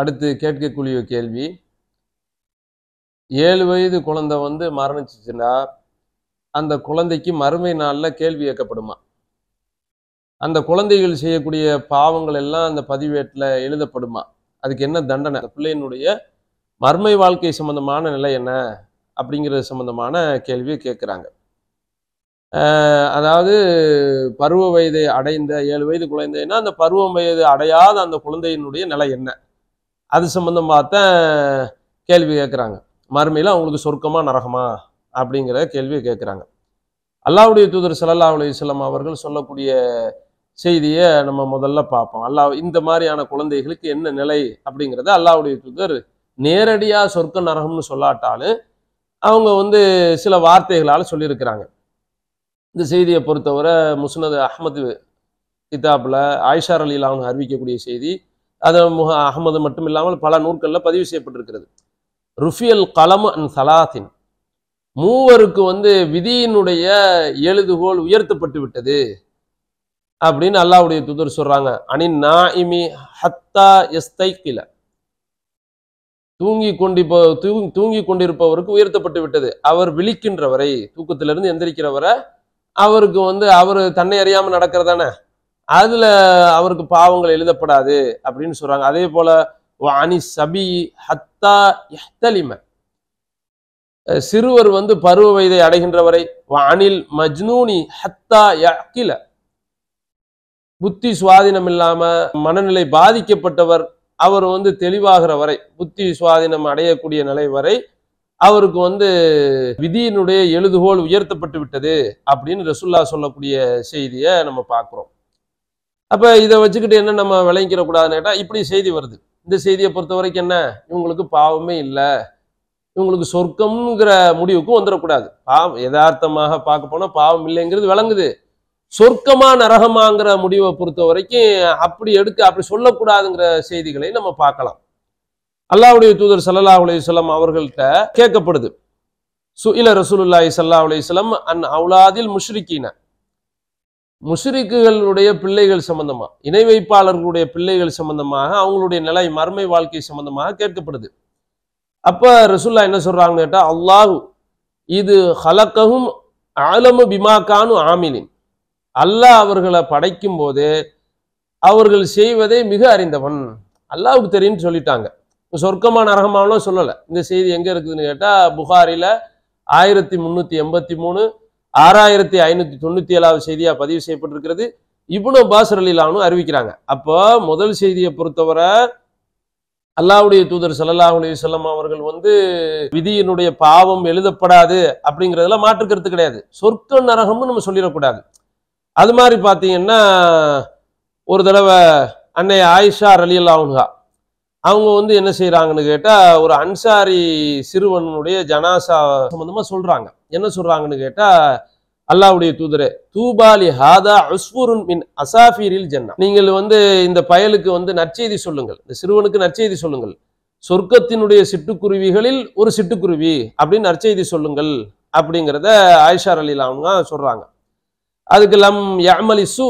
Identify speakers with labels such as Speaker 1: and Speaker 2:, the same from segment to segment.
Speaker 1: அடுத்து கேட்கக்கூடிய கேள்வி ஏழு வயது குழந்தை வந்து மரணிச்சிச்சுன்னா அந்த குழந்தைக்கு மறுமை நாளில் கேள்வி கேட்கப்படுமா அந்த குழந்தைகள் செய்யக்கூடிய பாவங்கள் எல்லாம் அந்த பதிவேட்டில் எழுதப்படுமா அதுக்கு என்ன தண்டனை அந்த பிள்ளையினுடைய மர்மை வாழ்க்கை சம்மந்தமான நிலை என்ன அப்படிங்கிறது சம்மந்தமான கேள்வியை கேட்குறாங்க அதாவது பருவ வயதை அடைந்த ஏழு வயது குழந்தைன்னா அந்த பருவ வயது அடையாத அந்த குழந்தையினுடைய நிலை என்ன அது சம்மந்தமாக தான் கேள்வி கேட்குறாங்க மறுமையில் அவங்களுக்கு சொர்க்கமா நரகமா அப்படிங்கிற கேள்வியை கேட்குறாங்க அல்லாவுடைய தூதர் சல்லா அலுவலம் அவர்கள் சொல்லக்கூடிய செய்தியை நம்ம முதல்ல பார்ப்போம் அல்லாஹ் இந்த மாதிரியான குழந்தைகளுக்கு என்ன நிலை அப்படிங்கிறத அல்லாவுடைய தூதர் நேரடியாக சொர்க்க நரகம்னு சொல்லாட்டாலும் அவங்க வந்து சில வார்த்தைகளால் சொல்லியிருக்கிறாங்க இந்த செய்தியை பொறுத்தவரை முஸ்னது அஹமது கிதாபில் ஆயிஷார் அலியில் அவங்க அறிவிக்கக்கூடிய செய்தி அது முஹ அகமது மட்டும் இல்லாமல் பல நூற்களில் பதிவு செய்யப்பட்டிருக்கிறது ருஃபியல் கலம் அண்ட் சலாத்தின் மூவருக்கு வந்து விதியினுடைய எழுதுகோல் உயர்த்தப்பட்டு விட்டது அப்படின்னு அல்லாவுடைய தூதர் சொல்றாங்க அணி நாயிமி ஹத்தா எஸ்தைக்கில தூங்கி கொண்டிப்போ தூங்கி தூங்கி கொண்டிருப்பவருக்கு உயர்த்தப்பட்டு விட்டது அவர் விழிக்கின்றவரை தூக்கத்திலிருந்து எந்திரிக்கிறவரை அவருக்கு வந்து அவர் தன்னை அறியாமல் நடக்கிறதானே அதில் அவருக்கு பாவங்கள் எழுதப்படாது அப்படின்னு சொல்கிறாங்க அதே போல் அனி சபி ஹத்தா எஹ்தலிம சிறுவர் வந்து பருவ வயதை அடைகின்றவரை அனில் மஜ்னூனி ஹத்தா யக்கில புத்தி சுவாதீனம் இல்லாம மனநிலை பாதிக்கப்பட்டவர் அவர் வந்து தெளிவாகிற வரை புத்தி சுவாதீனம் அடையக்கூடிய நிலை வரை அவருக்கு வந்து விதியினுடைய எழுதுகோல் உயர்த்தப்பட்டு விட்டது அப்படின்னு ரசுல்லா சொல்லக்கூடிய செய்தியை நம்ம பார்க்குறோம் அப்போ இதை வச்சுக்கிட்டு என்ன நம்ம விளைவிக்கிறக்கூடாதுன்னு கேட்டால் இப்படி செய்தி வருது இந்த செய்தியை பொறுத்த வரைக்கும் என்ன இவங்களுக்கு பாவமே இல்லை இவங்களுக்கு சொர்க்கம்ங்கிற முடிவுக்கும் வந்துடக்கூடாது பாவம் யதார்த்தமாக பார்க்க போனால் பாவம் இல்லைங்கிறது விளங்குது சொர்க்கமா நரகமாங்கிற முடிவை பொறுத்த வரைக்கும் அப்படி எடுக்க அப்படி சொல்லக்கூடாதுங்கிற செய்திகளை நம்ம பார்க்கலாம் அல்லாவுடைய தூதர் சல்லா அலையுஸ்லாம் அவர்கள்ட்ட கேட்கப்படுது சுஇல ரசூலுல்லாஹி சல்லா அலையுஸ்லாம் அன் அவுலாதில் முஷ்ரிக்கின முஷரிக்குகளுடைய பிள்ளைகள் சம்பந்தமாக இணை வைப்பாளர்களுடைய பிள்ளைகள் சம்பந்தமாக அவங்களுடைய நிலை மறுமை வாழ்க்கை சம்பந்தமாக கேட்கப்படுது அப்போ ரசுல்லா என்ன சொல்கிறாங்கன்னு கேட்டால் அல்லாஹு இது ஹலக்ககும் ஆலமு பிமாக்கானு ஆமிலின் அல்லாஹ் அவர்களை படைக்கும் போது அவர்கள் செய்வதை மிக அறிந்தவன் அல்லாவுக்கு தெரியும்னு சொல்லிட்டாங்க சொர்க்கமா அரகமாவெல்லாம் சொல்லலை இந்த செய்தி எங்கே இருக்குதுன்னு கேட்டால் புகாரில் ஆயிரத்தி முந்நூற்றி எண்பத்தி மூணு ஆறாயிரத்தி ஐநூத்தி தொண்ணூத்தி ஏழாவது செய்தியா பதிவு செய்யப்பட்டிருக்கிறது இபுனு பாசர் அலிலானும் அறிவிக்கிறாங்க அப்போ முதல் செய்தியை பொறுத்தவரை அல்லாவுடைய தூதர் சல்லல்லா அலி சொல்லம் அவர்கள் வந்து விதியினுடைய பாவம் எழுதப்படாது அப்படிங்கிறதுல மாற்றுக்கிறது கிடையாது சொர்க்க நரகம்னு நம்ம சொல்லிடக்கூடாது அது மாதிரி பார்த்தீங்கன்னா ஒரு தடவை அன்னை ஆயிஷா ரலியல்லா அவனுகா அவங்க வந்து என்ன செய்கிறாங்கன்னு கேட்டால் ஒரு அன்சாரி சிறுவனுடைய ஜனாசா சம்மந்தமாக சொல்கிறாங்க என்ன சொல்கிறாங்கன்னு கேட்டால் அல்லாவுடைய தூதரே தூபாலி ஹாதா உஸ்வருன் மின் அசாஃபீரில் ஜன்னா நீங்கள் வந்து இந்த பயலுக்கு வந்து நற்செய்தி சொல்லுங்கள் இந்த சிறுவனுக்கு நற்செய்தி சொல்லுங்கள் சொர்க்கத்தினுடைய சிட்டுக்குருவிகளில் ஒரு சிட்டுக்குருவி அப்படின்னு நற்செய்தி சொல்லுங்கள் அப்படிங்கிறத ஆயிஷார் அவங்க சொல்கிறாங்க அதுக்கு லம் யாமலி சு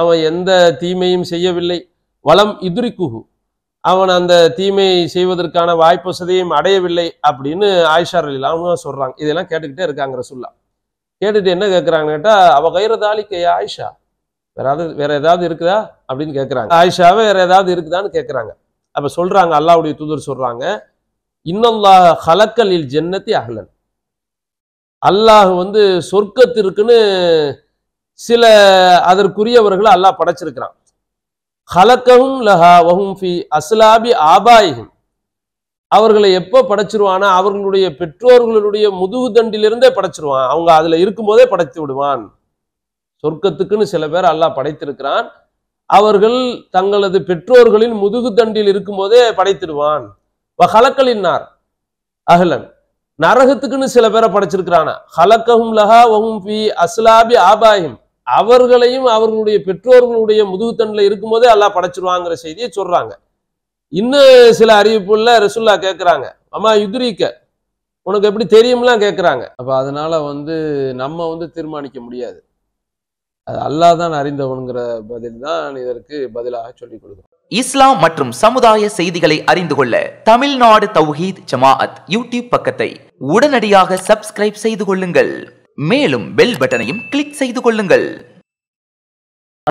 Speaker 1: அவன் எந்த தீமையும் செய்யவில்லை வளம் இதுரி குஹு அவன் அந்த தீமை செய்வதற்கான வாய்ப்பு வசதியும் அடையவில்லை அப்படின்னு ஆயிஷா இல்லாம சொல்றாங்க இதெல்லாம் கேட்டுக்கிட்டே இருக்காங்க ரசுல்லா கேட்டுட்டு என்ன கேட்குறாங்கன்னு கேட்டால் அவ தாலிக்கையா ஆயிஷா வேற ஏதாவது வேற ஏதாவது இருக்குதா அப்படின்னு கேட்குறாங்க ஆயிஷாவே வேற ஏதாவது இருக்குதான்னு கேட்குறாங்க அப்போ சொல்றாங்க அல்லாவுடைய தூதர் சொல்றாங்க இன்னொல்லா ஹலக்கலில் ஜென்னத்தி அகலன் அல்லாஹ் வந்து சொர்க்கத்திற்குன்னு சில அதற்குரியவர்களை அல்லாஹ் படைச்சிருக்கிறான் ஹலக்கவும் லஹா வஹும் ஃபி அஸ்லாபி ஆபாயும் அவர்களை எப்போ படைச்சிருவானா அவர்களுடைய பெற்றோர்களுடைய முதுகு தண்டிலிருந்தே படைச்சிருவான் அவங்க அதில் இருக்கும்போதே படைத்து விடுவான் சொர்க்கத்துக்குன்னு சில பேர் அல்லாஹ் படைத்திருக்கிறான் அவர்கள் தங்களது பெற்றோர்களின் முதுகு தண்டில் இருக்கும்போதே படைத்திடுவான் ஹலக்கலின்னார் அகலன் நரகத்துக்குன்னு சில பேரை படைச்சிருக்கிறானா ஹலக்கஹும் லஹா வஹும் ஃபி அஸ்லாபி ஆபாயும் அவர்களையும் அவர்களுடைய பெற்றோர்களுடைய முதுகுத்தண்டில் இருக்கும்போதே அல்லாஹ் படைச்சிருவாங்கிற செய்தியை சொல்றாங்க இன்னும் சில அறிவிப்புள்ள ரசுல்லா கேட்குறாங்க அம்மா யுத்ரிக்க உனக்கு எப்படி தெரியும்லாம் கேட்குறாங்க அப்போ அதனால வந்து நம்ம வந்து தீர்மானிக்க முடியாது அது அல்லாஹ் தான் அறிந்தவனுங்கிற பதில் தான் இதற்கு பதிலாக சொல்லிக் கொடுக்குறேன் இஸ்லாம் மற்றும் சமுதாய செய்திகளை அறிந்து கொள்ள தமிழ்நாடு தௌஹீத் ஜமாஅத் யூடியூப் பக்கத்தை உடனடியாக சப்ஸ்கிரைப் செய்து கொள்ளுங்கள் மேலும் பெல் பட்டனையும் கிளிக் செய்து கொள்ளுங்கள்